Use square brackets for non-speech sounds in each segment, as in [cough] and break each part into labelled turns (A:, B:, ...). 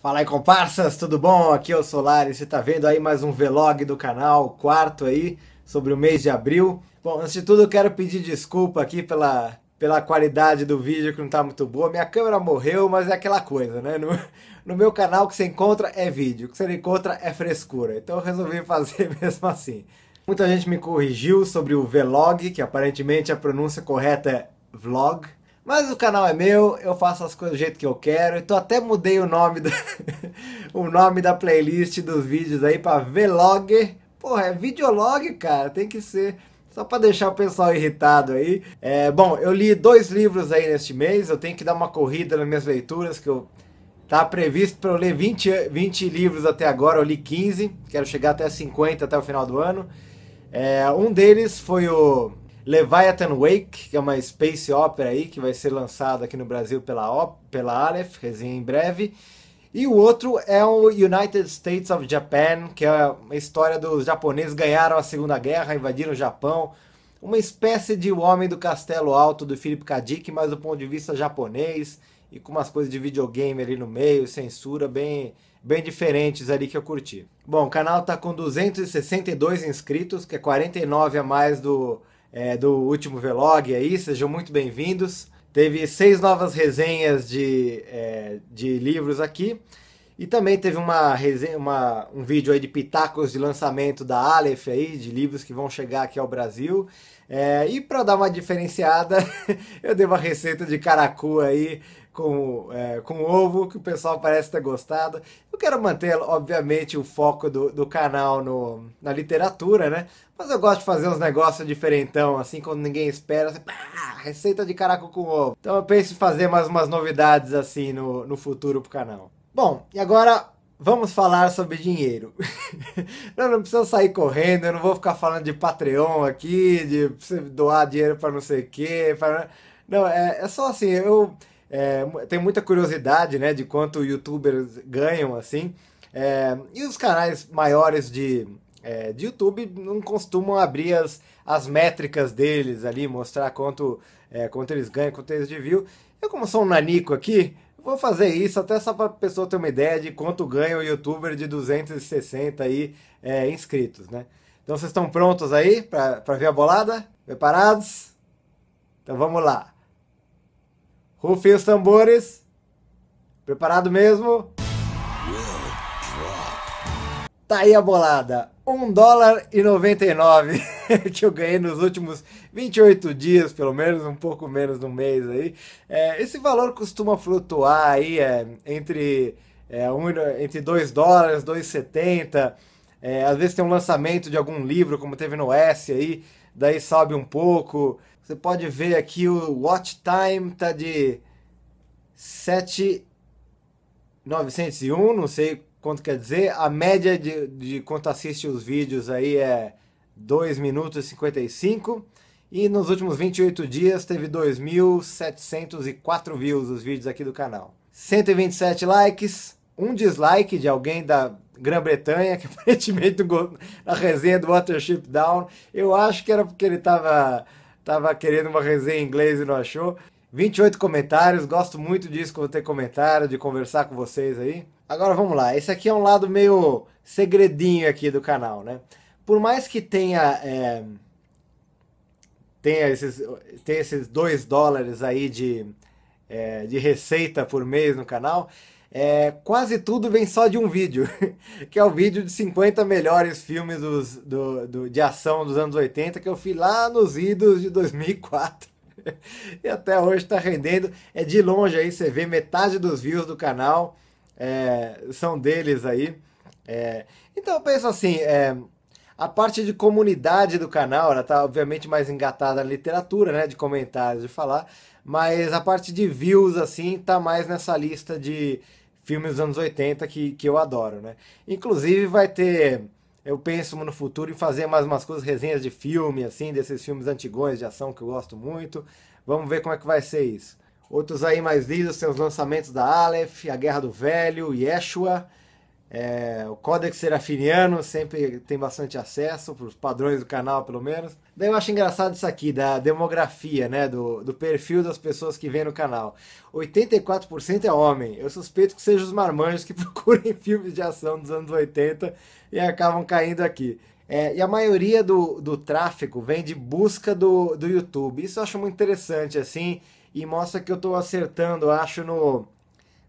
A: Fala aí, comparsas, tudo bom? Aqui é o Solar e você tá vendo aí mais um vlog do canal, quarto aí, sobre o mês de abril. Bom, antes de tudo eu quero pedir desculpa aqui pela, pela qualidade do vídeo que não tá muito boa. Minha câmera morreu, mas é aquela coisa, né? No, no meu canal o que você encontra é vídeo, o que você não encontra é frescura. Então eu resolvi fazer [laughs] mesmo assim. Muita gente me corrigiu sobre o vlog, que aparentemente a pronúncia correta é vlog. Mas o canal é meu, eu faço as coisas do jeito que eu quero. Então até mudei o nome do [laughs] o nome da playlist dos vídeos aí para Vlog. Porra, é videolog, cara, tem que ser só para deixar o pessoal irritado aí. É, bom, eu li dois livros aí neste mês, eu tenho que dar uma corrida nas minhas leituras que eu tá previsto para eu ler 20, 20 livros até agora, eu li 15, quero chegar até 50 até o final do ano. É, um deles foi o Leviathan Wake, que é uma space opera aí, que vai ser lançado aqui no Brasil pela, pela Aleph, resenha em breve. E o outro é o United States of Japan, que é uma história dos japoneses ganharam a Segunda Guerra, invadiram o Japão. Uma espécie de O Homem do Castelo Alto do Philip K. Dick, mas do ponto de vista japonês e com umas coisas de videogame ali no meio, censura bem, bem diferentes ali que eu curti. Bom, o canal tá com 262 inscritos, que é 49 a mais do é, do último Vlog aí, sejam muito bem-vindos. Teve seis novas resenhas de, é, de livros aqui. E também teve uma resenha, uma, um vídeo aí de pitacos de lançamento da Aleph aí, de livros que vão chegar aqui ao Brasil. É, e para dar uma diferenciada, [laughs] eu dei uma receita de caracu aí, com, é, com ovo, que o pessoal parece ter gostado. Eu quero manter, obviamente, o foco do, do canal no, na literatura, né? Mas eu gosto de fazer uns negócios diferentão, assim, quando ninguém espera. Assim, pá, receita de caraco com ovo. Então eu penso em fazer mais umas novidades assim no, no futuro pro canal. Bom, e agora vamos falar sobre dinheiro. [laughs] não, não precisa sair correndo, eu não vou ficar falando de Patreon aqui, de doar dinheiro para não sei o quê. Pra... Não, é, é só assim, eu é, tem muita curiosidade, né, de quanto youtubers ganham, assim. É, e os canais maiores de, é, de YouTube não costumam abrir as, as métricas deles ali, mostrar quanto, é, quanto eles ganham, quanto eles deviam Eu, como sou um nanico aqui, vou fazer isso até só para a pessoa ter uma ideia de quanto ganha o youtuber de 260 aí, é, inscritos, né? Então vocês estão prontos aí para ver a bolada? Preparados? Então vamos lá! Rufem os tambores. Preparado mesmo? Tá aí a bolada. 1 dólar e 99 [laughs] que eu ganhei nos últimos 28 dias, pelo menos, um pouco menos no mês aí. É, esse valor costuma flutuar aí é, entre, é, um, entre 2 dólares, 2,70. É, às vezes tem um lançamento de algum livro, como teve no S aí, daí sobe um pouco. Você pode ver aqui o watch time tá de 7,901, não sei quanto quer dizer. A média de, de quanto assiste os vídeos aí é 2 minutos e 55. E nos últimos 28 dias teve 2.704 views os vídeos aqui do canal. 127 likes, um dislike de alguém da Grã-Bretanha, que [laughs] aparentemente na resenha do Watership Down, eu acho que era porque ele estava tava querendo uma resenha em inglês e não achou. 28 comentários, gosto muito disso, que vou ter comentário, de conversar com vocês aí. Agora vamos lá, esse aqui é um lado meio segredinho aqui do canal, né? Por mais que tenha, é, tenha, esses, tenha esses 2 dólares aí de, é, de receita por mês no canal, é, quase tudo vem só de um vídeo, [laughs] que é o vídeo de 50 melhores filmes dos, do, do, de ação dos anos 80, que eu fiz lá nos idos de 2004. [laughs] E até hoje está rendendo. É de longe aí, você vê metade dos views do canal é, são deles aí. É, então eu penso assim, é, a parte de comunidade do canal, ela tá obviamente mais engatada na literatura, né, de comentários, de falar, mas a parte de views, assim, tá mais nessa lista de filmes dos anos 80 que, que eu adoro, né? Inclusive vai ter, eu penso no futuro em fazer mais umas coisas, resenhas de filme, assim, desses filmes antigões de ação que eu gosto muito. Vamos ver como é que vai ser isso. Outros aí mais lidos são os lançamentos da Aleph, A Guerra do Velho, Yeshua, é, o Codex Serafiniano sempre tem bastante acesso, para os padrões do canal, pelo menos. Daí eu acho engraçado isso aqui, da demografia, né? Do, do perfil das pessoas que vêm no canal. 84% é homem. Eu suspeito que sejam os marmanjos que [laughs] procurem filmes de ação dos anos 80 e acabam caindo aqui. É, e a maioria do, do tráfego vem de busca do, do YouTube. Isso eu acho muito interessante, assim, e mostra que eu estou acertando, acho, no,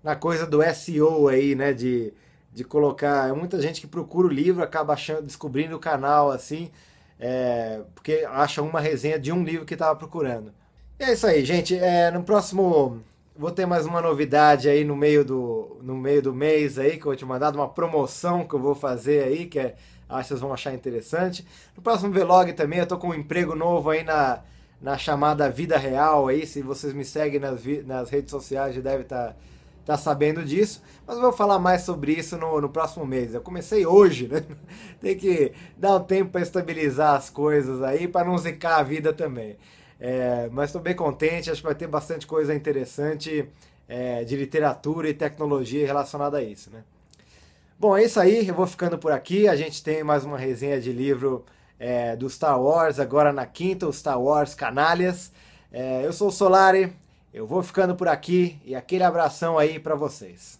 A: na coisa do SEO aí, né? De de colocar. É muita gente que procura o livro acaba achando, descobrindo o canal assim, é, porque acha uma resenha de um livro que estava procurando. E é isso aí, gente. É, no próximo vou ter mais uma novidade aí no meio do no meio do mês aí que eu vou te mandar uma promoção que eu vou fazer aí que é, acho que vocês vão achar interessante. No próximo vlog também eu tô com um emprego novo aí na na chamada vida real aí, se vocês me seguem nas, nas redes sociais já deve estar tá tá sabendo disso, mas eu vou falar mais sobre isso no, no próximo mês. Eu comecei hoje, né? [laughs] Tem que dar um tempo para estabilizar as coisas aí, para não zicar a vida também. É, mas estou bem contente, acho que vai ter bastante coisa interessante é, de literatura e tecnologia relacionada a isso, né? Bom, é isso aí, eu vou ficando por aqui. A gente tem mais uma resenha de livro é, do Star Wars, agora na quinta, o Star Wars Canalhas. É, eu sou o Solari, eu vou ficando por aqui e aquele abração aí para vocês.